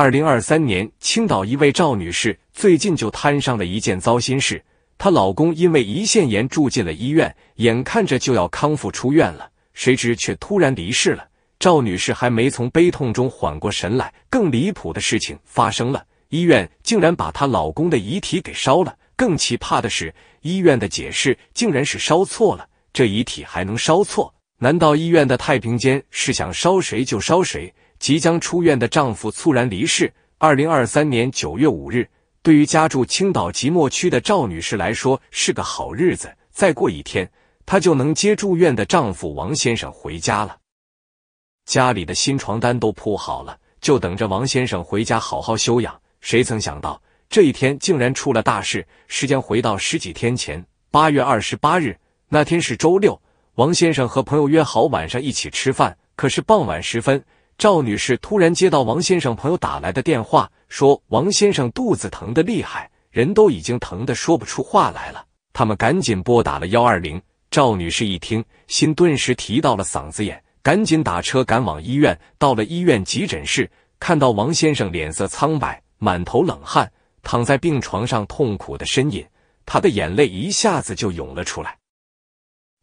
二零二三年，青岛一位赵女士最近就摊上了一件糟心事。她老公因为胰腺炎住进了医院，眼看着就要康复出院了，谁知却突然离世了。赵女士还没从悲痛中缓过神来，更离谱的事情发生了：医院竟然把她老公的遗体给烧了。更奇葩的是，医院的解释竟然是烧错了。这遗体还能烧错？难道医院的太平间是想烧谁就烧谁？即将出院的丈夫猝然离世。二零二三年九月五日，对于家住青岛即墨区的赵女士来说是个好日子，再过一天，她就能接住院的丈夫王先生回家了。家里的新床单都铺好了，就等着王先生回家好好休养。谁曾想到，这一天竟然出了大事。时间回到十几天前，八月二十八日，那天是周六，王先生和朋友约好晚上一起吃饭，可是傍晚时分。赵女士突然接到王先生朋友打来的电话，说王先生肚子疼的厉害，人都已经疼的说不出话来了。他们赶紧拨打了幺二零。赵女士一听，心顿时提到了嗓子眼，赶紧打车赶往医院。到了医院急诊室，看到王先生脸色苍白，满头冷汗，躺在病床上痛苦的呻吟，她的眼泪一下子就涌了出来。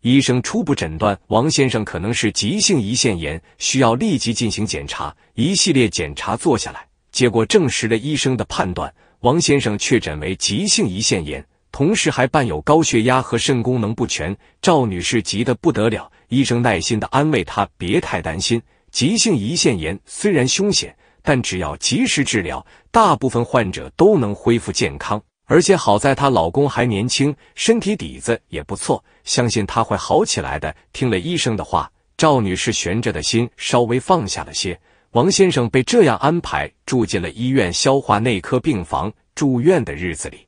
医生初步诊断王先生可能是急性胰腺炎，需要立即进行检查。一系列检查做下来，结果证实了医生的判断，王先生确诊为急性胰腺炎，同时还伴有高血压和肾功能不全。赵女士急得不得了，医生耐心的安慰她，别太担心，急性胰腺炎虽然凶险，但只要及时治疗，大部分患者都能恢复健康。而且好在她老公还年轻，身体底子也不错，相信他会好起来的。听了医生的话，赵女士悬着的心稍微放下了些。王先生被这样安排住进了医院消化内科病房。住院的日子里，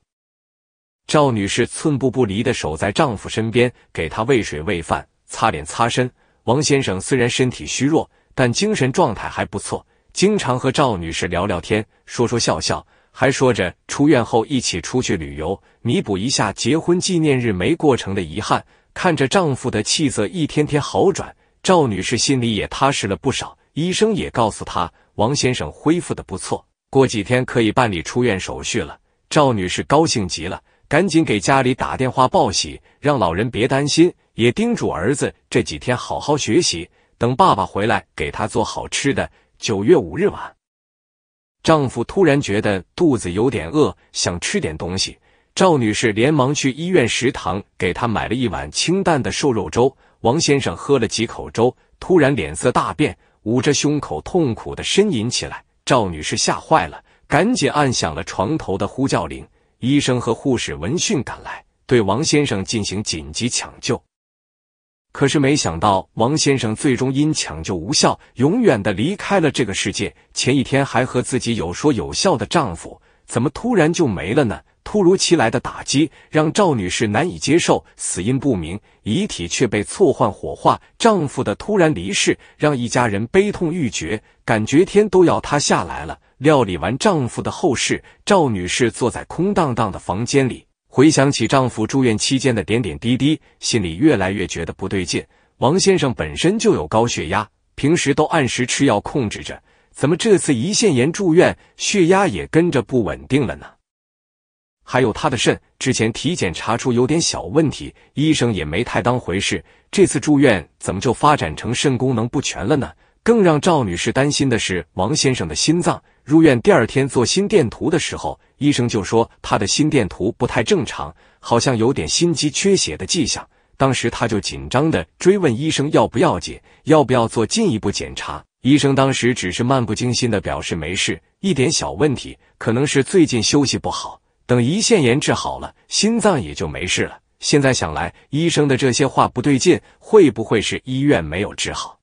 赵女士寸步不离的守在丈夫身边，给他喂水喂饭、擦脸擦身。王先生虽然身体虚弱，但精神状态还不错，经常和赵女士聊聊天，说说笑笑。还说着出院后一起出去旅游，弥补一下结婚纪念日没过成的遗憾。看着丈夫的气色一天天好转，赵女士心里也踏实了不少。医生也告诉她，王先生恢复的不错，过几天可以办理出院手续了。赵女士高兴极了，赶紧给家里打电话报喜，让老人别担心，也叮嘱儿子这几天好好学习，等爸爸回来给他做好吃的。九月五日晚。丈夫突然觉得肚子有点饿，想吃点东西。赵女士连忙去医院食堂给他买了一碗清淡的瘦肉粥。王先生喝了几口粥，突然脸色大变，捂着胸口痛苦的呻吟起来。赵女士吓坏了，赶紧按响了床头的呼叫铃。医生和护士闻讯赶来，对王先生进行紧急抢救。可是没想到，王先生最终因抢救无效，永远的离开了这个世界。前一天还和自己有说有笑的丈夫，怎么突然就没了呢？突如其来的打击让赵女士难以接受，死因不明，遗体却被错换火化。丈夫的突然离世，让一家人悲痛欲绝，感觉天都要塌下来了。料理完丈夫的后事，赵女士坐在空荡荡的房间里。回想起丈夫住院期间的点点滴滴，心里越来越觉得不对劲。王先生本身就有高血压，平时都按时吃药控制着，怎么这次胰腺炎住院，血压也跟着不稳定了呢？还有他的肾，之前体检查出有点小问题，医生也没太当回事。这次住院怎么就发展成肾功能不全了呢？更让赵女士担心的是王先生的心脏。入院第二天做心电图的时候，医生就说他的心电图不太正常，好像有点心肌缺血的迹象。当时他就紧张的追问医生要不要紧，要不要做进一步检查。医生当时只是漫不经心的表示没事，一点小问题，可能是最近休息不好，等胰腺炎治好了，心脏也就没事了。现在想来，医生的这些话不对劲，会不会是医院没有治好，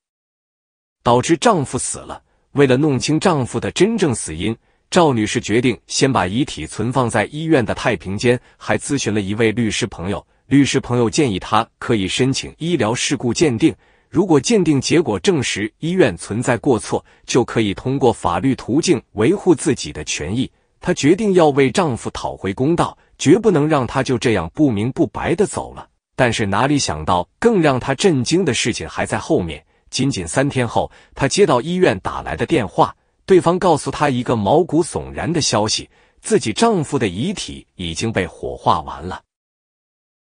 导致丈夫死了？为了弄清丈夫的真正死因，赵女士决定先把遗体存放在医院的太平间，还咨询了一位律师朋友。律师朋友建议她可以申请医疗事故鉴定，如果鉴定结果证实医院存在过错，就可以通过法律途径维护自己的权益。她决定要为丈夫讨回公道，绝不能让他就这样不明不白的走了。但是哪里想到，更让她震惊的事情还在后面。仅仅三天后，她接到医院打来的电话，对方告诉她一个毛骨悚然的消息：自己丈夫的遗体已经被火化完了。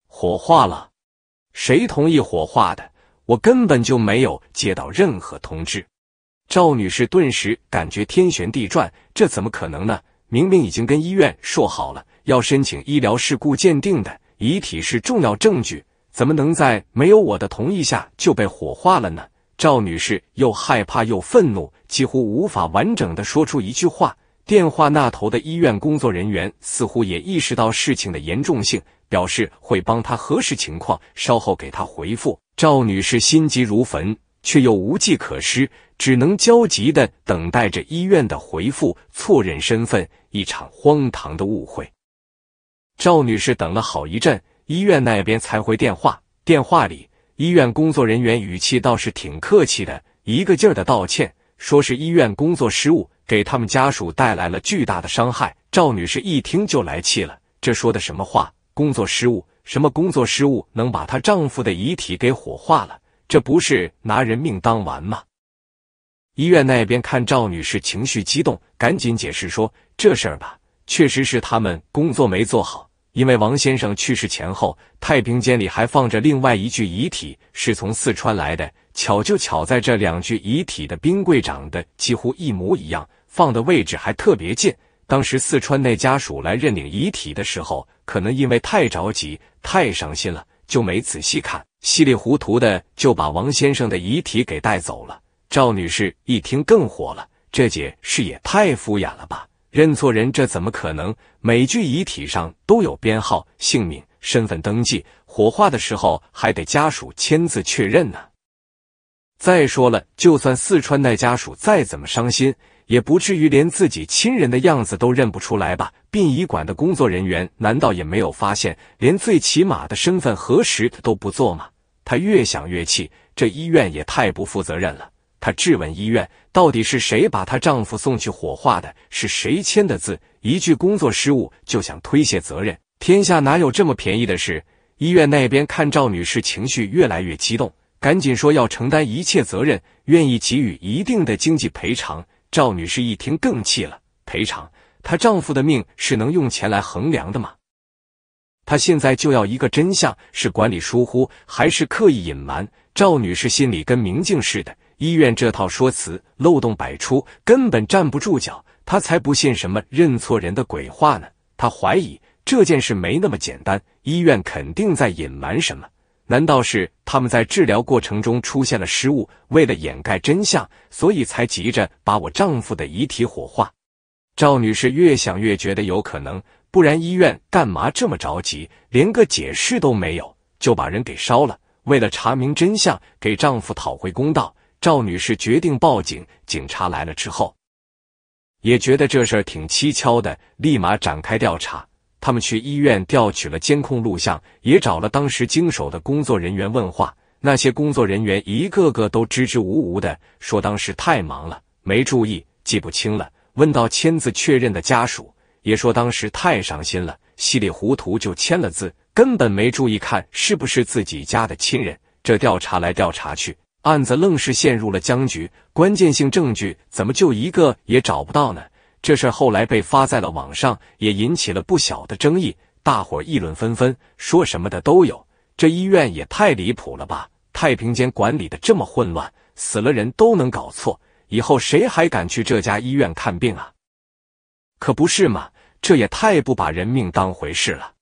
火化了？谁同意火化的？我根本就没有接到任何通知。赵女士顿时感觉天旋地转，这怎么可能呢？明明已经跟医院说好了，要申请医疗事故鉴定的遗体是重要证据，怎么能在没有我的同意下就被火化了呢？赵女士又害怕又愤怒，几乎无法完整的说出一句话。电话那头的医院工作人员似乎也意识到事情的严重性，表示会帮她核实情况，稍后给她回复。赵女士心急如焚，却又无计可施，只能焦急的等待着医院的回复。错认身份，一场荒唐的误会。赵女士等了好一阵，医院那边才回电话。电话里。医院工作人员语气倒是挺客气的，一个劲儿的道歉，说是医院工作失误，给他们家属带来了巨大的伤害。赵女士一听就来气了，这说的什么话？工作失误？什么工作失误能把她丈夫的遗体给火化了？这不是拿人命当玩吗？医院那边看赵女士情绪激动，赶紧解释说，这事儿吧，确实是他们工作没做好。因为王先生去世前后，太平间里还放着另外一具遗体，是从四川来的。巧就巧在这两具遗体的冰柜长得几乎一模一样，放的位置还特别近。当时四川那家属来认领遗体的时候，可能因为太着急、太伤心了，就没仔细看，稀里糊涂的就把王先生的遗体给带走了。赵女士一听更火了，这解释也太敷衍了吧！认错人，这怎么可能？每具遗体上都有编号、姓名、身份登记，火化的时候还得家属签字确认呢。再说了，就算四川那家属再怎么伤心，也不至于连自己亲人的样子都认不出来吧？殡仪馆的工作人员难道也没有发现，连最起码的身份核实都不做吗？他越想越气，这医院也太不负责任了。她质问医院，到底是谁把她丈夫送去火化的是谁签的字？一句工作失误就想推卸责任，天下哪有这么便宜的事？医院那边看赵女士情绪越来越激动，赶紧说要承担一切责任，愿意给予一定的经济赔偿。赵女士一听更气了，赔偿她丈夫的命是能用钱来衡量的吗？她现在就要一个真相：是管理疏忽，还是刻意隐瞒？赵女士心里跟明镜似的。医院这套说辞漏洞百出，根本站不住脚。他才不信什么认错人的鬼话呢。他怀疑这件事没那么简单，医院肯定在隐瞒什么。难道是他们在治疗过程中出现了失误，为了掩盖真相，所以才急着把我丈夫的遗体火化？赵女士越想越觉得有可能，不然医院干嘛这么着急，连个解释都没有就把人给烧了？为了查明真相，给丈夫讨回公道。赵女士决定报警。警察来了之后，也觉得这事儿挺蹊跷的，立马展开调查。他们去医院调取了监控录像，也找了当时经手的工作人员问话。那些工作人员一个个都支支吾吾的，说当时太忙了，没注意，记不清了。问到签字确认的家属，也说当时太伤心了，稀里糊涂就签了字，根本没注意看是不是自己家的亲人。这调查来调查去。案子愣是陷入了僵局，关键性证据怎么就一个也找不到呢？这事后来被发在了网上，也引起了不小的争议，大伙议论纷纷，说什么的都有。这医院也太离谱了吧！太平间管理的这么混乱，死了人都能搞错，以后谁还敢去这家医院看病啊？可不是嘛，这也太不把人命当回事了。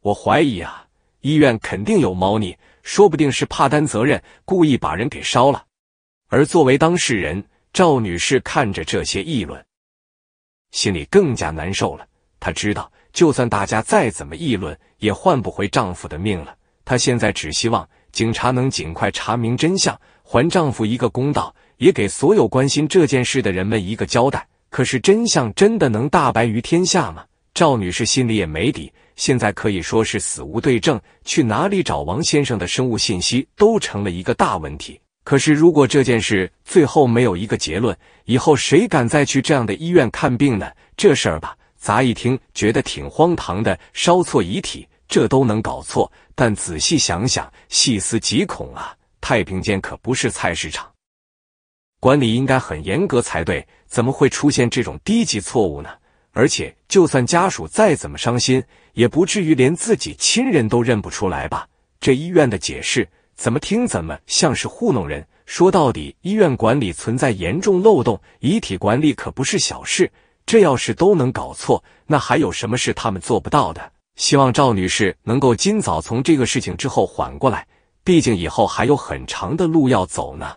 我怀疑啊，医院肯定有猫腻。说不定是怕担责任，故意把人给烧了。而作为当事人，赵女士看着这些议论，心里更加难受了。她知道，就算大家再怎么议论，也换不回丈夫的命了。她现在只希望警察能尽快查明真相，还丈夫一个公道，也给所有关心这件事的人们一个交代。可是真相真的能大白于天下吗？赵女士心里也没底。现在可以说是死无对证，去哪里找王先生的生物信息都成了一个大问题。可是如果这件事最后没有一个结论，以后谁敢再去这样的医院看病呢？这事儿吧，咱一听觉得挺荒唐的，烧错遗体，这都能搞错。但仔细想想，细思极恐啊！太平间可不是菜市场，管理应该很严格才对，怎么会出现这种低级错误呢？而且，就算家属再怎么伤心，也不至于连自己亲人都认不出来吧？这医院的解释怎么听怎么像是糊弄人。说到底，医院管理存在严重漏洞，遗体管理可不是小事。这要是都能搞错，那还有什么是他们做不到的？希望赵女士能够尽早从这个事情之后缓过来，毕竟以后还有很长的路要走呢。